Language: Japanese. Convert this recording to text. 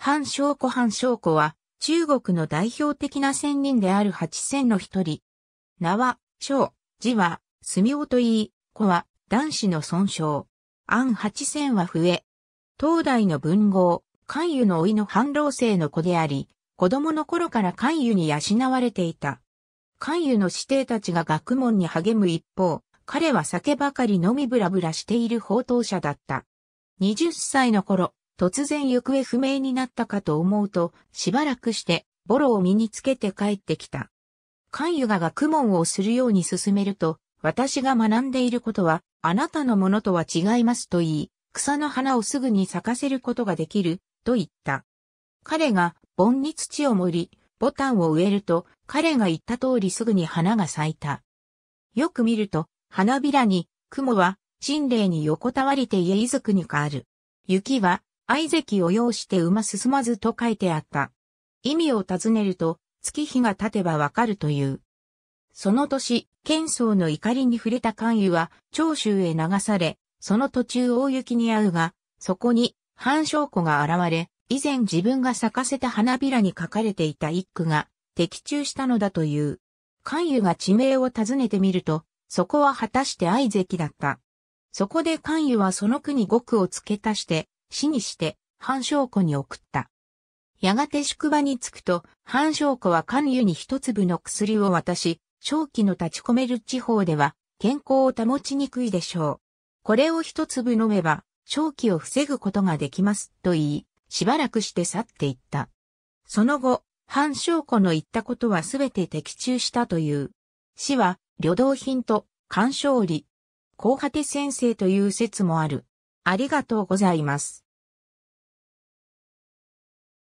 h a 子 s h 子は、中国の代表的な仙人である八仙の一人。名は、章、字は、住夫といい、子は、男子の損傷。安八仙は笛。東大の文豪、関羽の老いの反老生の子であり、子供の頃から関羽に養われていた。関羽の師弟たちが学問に励む一方、彼は酒ばかり飲みブラブラしている放蕩者だった。20歳の頃、突然行方不明になったかと思うと、しばらくして、ボロを身につけて帰ってきた。関ガが学問をするように進めると、私が学んでいることは、あなたのものとは違いますと言い、草の花をすぐに咲かせることができる、と言った。彼が盆に土を盛り、ボタンを植えると、彼が言った通りすぐに花が咲いた。よく見ると、花びらに、雲は、神霊に横たわりて家いずくに変わる。雪は、愛関を要して馬進まずと書いてあった。意味を尋ねると、月日が経てばわかるという。その年、剣僧の怒りに触れた関羽は、長州へ流され、その途中大雪に遭うが、そこに、反将庫が現れ、以前自分が咲かせた花びらに書かれていた一句が、的中したのだという。関羽が地名を尋ねてみると、そこは果たして愛関だった。そこで関羽はその句に語句を付け足して、死にして、半将子に送った。やがて宿場に着くと、半将子は関羽に一粒の薬を渡し、正気の立ち込める地方では、健康を保ちにくいでしょう。これを一粒飲めば、正気を防ぐことができます、と言い、しばらくして去っていった。その後、半将子の言ったことはすべて的中したという。死は、旅道品と、干渉理。後果て先生という説もある。ありがとうございます。